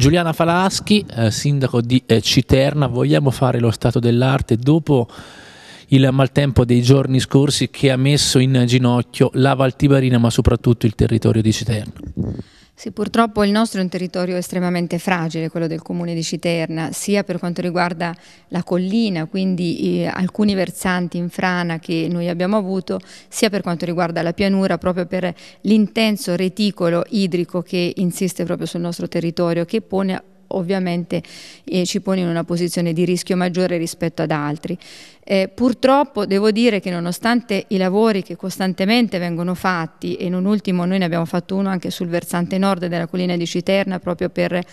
Giuliana Falaschi, eh, sindaco di eh, Citerna, vogliamo fare lo stato dell'arte dopo il maltempo dei giorni scorsi che ha messo in ginocchio la Valtibarina ma soprattutto il territorio di Citerna. Sì, purtroppo il nostro è un territorio estremamente fragile, quello del comune di Citerna, sia per quanto riguarda la collina, quindi eh, alcuni versanti in frana che noi abbiamo avuto, sia per quanto riguarda la pianura, proprio per l'intenso reticolo idrico che insiste proprio sul nostro territorio, che pone ovviamente eh, ci pone in una posizione di rischio maggiore rispetto ad altri. Eh, purtroppo devo dire che nonostante i lavori che costantemente vengono fatti e non ultimo noi ne abbiamo fatto uno anche sul versante nord della collina di Citerna proprio per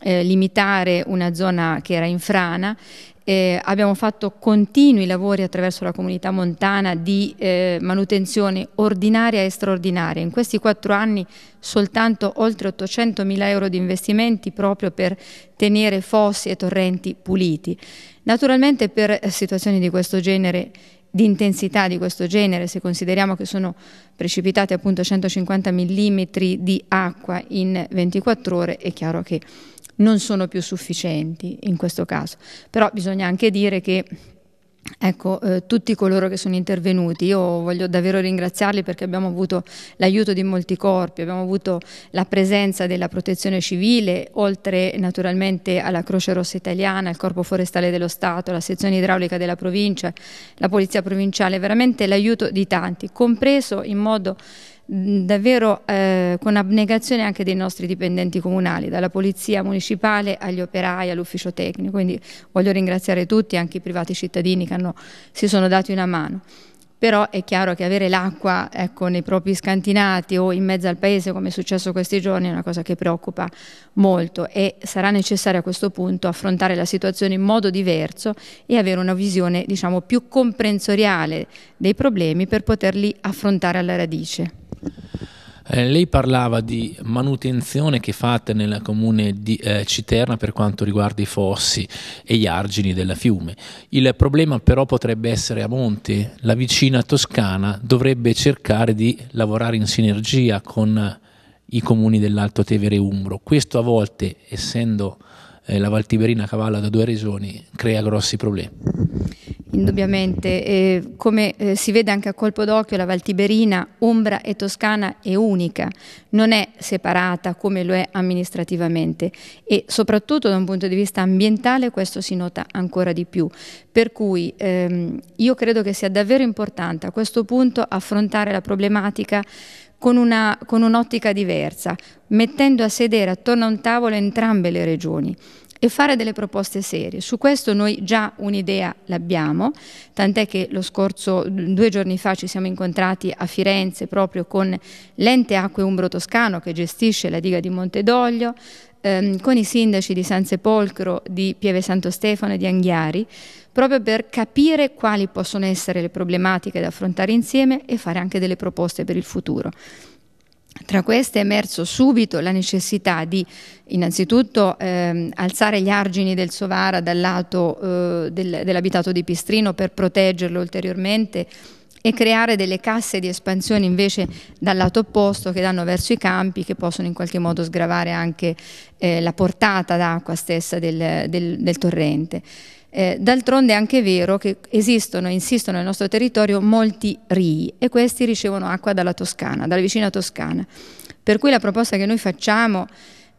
eh, limitare una zona che era in frana eh, abbiamo fatto continui lavori attraverso la comunità montana di eh, manutenzione ordinaria e straordinaria. In questi quattro anni soltanto oltre 800 mila euro di investimenti proprio per tenere fossi e torrenti puliti. Naturalmente per situazioni di questo genere di intensità di questo genere, se consideriamo che sono precipitati appunto 150 mm di acqua in 24 ore, è chiaro che non sono più sufficienti in questo caso. Però bisogna anche dire che Ecco, eh, tutti coloro che sono intervenuti, io voglio davvero ringraziarli perché abbiamo avuto l'aiuto di molti corpi, abbiamo avuto la presenza della protezione civile, oltre naturalmente alla Croce Rossa Italiana, al Corpo Forestale dello Stato, la sezione idraulica della provincia, la Polizia Provinciale, veramente l'aiuto di tanti, compreso in modo davvero eh, con abnegazione anche dei nostri dipendenti comunali, dalla polizia municipale agli operai, all'ufficio tecnico, quindi voglio ringraziare tutti, anche i privati cittadini che hanno, si sono dati una mano. Però è chiaro che avere l'acqua ecco, nei propri scantinati o in mezzo al paese, come è successo questi giorni, è una cosa che preoccupa molto e sarà necessario a questo punto affrontare la situazione in modo diverso e avere una visione diciamo, più comprensoriale dei problemi per poterli affrontare alla radice. Eh, lei parlava di manutenzione che fate nel comune di eh, Citerna per quanto riguarda i fossi e gli argini del fiume. Il problema però potrebbe essere a monte. La vicina Toscana dovrebbe cercare di lavorare in sinergia con eh, i comuni dell'Alto Tevere Umbro. Questo a volte, essendo eh, la Valtiberina a cavallo da due regioni, crea grossi problemi. Indubbiamente, eh, come eh, si vede anche a colpo d'occhio, la Valtiberina, Ombra e Toscana è unica, non è separata come lo è amministrativamente e soprattutto da un punto di vista ambientale questo si nota ancora di più. Per cui ehm, io credo che sia davvero importante a questo punto affrontare la problematica con, una, con un'ottica diversa, mettendo a sedere attorno a un tavolo entrambe le regioni e fare delle proposte serie. Su questo noi già un'idea l'abbiamo, tant'è che lo scorso due giorni fa ci siamo incontrati a Firenze proprio con l'ente acque umbro toscano che gestisce la diga di Montedoglio, ehm, con i sindaci di San Sepolcro, di Pieve Santo Stefano e di Anghiari, proprio per capire quali possono essere le problematiche da affrontare insieme e fare anche delle proposte per il futuro. Tra queste è emerso subito la necessità di innanzitutto ehm, alzare gli argini del Sovara dal lato eh, del, dell'abitato di Pistrino per proteggerlo ulteriormente e creare delle casse di espansione invece dal lato opposto che danno verso i campi che possono in qualche modo sgravare anche eh, la portata d'acqua stessa del, del, del torrente. Eh, d'altronde è anche vero che esistono, insistono nel nostro territorio molti rii e questi ricevono acqua dalla Toscana, dalla vicina Toscana. Per cui la proposta che noi facciamo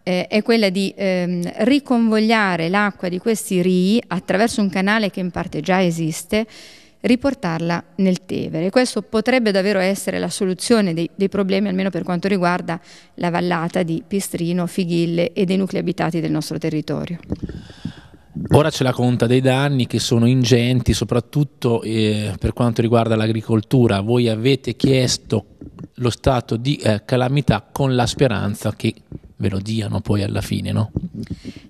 eh, è quella di ehm, riconvogliare l'acqua di questi rii attraverso un canale che in parte già esiste, riportarla nel Tevere. Questo potrebbe davvero essere la soluzione dei, dei problemi, almeno per quanto riguarda la vallata di Pistrino, Fighille e dei nuclei abitati del nostro territorio. Ora c'è la conta dei danni che sono ingenti, soprattutto eh, per quanto riguarda l'agricoltura. Voi avete chiesto lo stato di eh, calamità con la speranza che ve lo diano poi alla fine, no?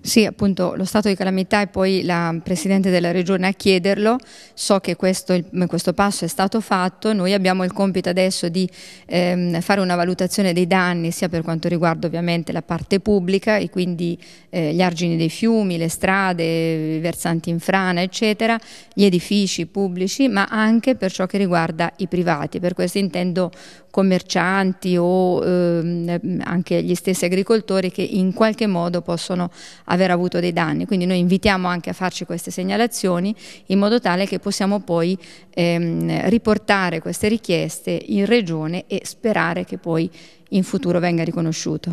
Sì, appunto lo stato di calamità e poi la Presidente della Regione a chiederlo, so che questo, questo passo è stato fatto, noi abbiamo il compito adesso di ehm, fare una valutazione dei danni sia per quanto riguarda ovviamente la parte pubblica e quindi eh, gli argini dei fiumi, le strade, i versanti in frana eccetera, gli edifici pubblici ma anche per ciò che riguarda i privati, per questo intendo commercianti o ehm, anche gli stessi agricoltori che in qualche modo possono aver avuto dei danni. Quindi noi invitiamo anche a farci queste segnalazioni in modo tale che possiamo poi ehm, riportare queste richieste in regione e sperare che poi in futuro venga riconosciuto.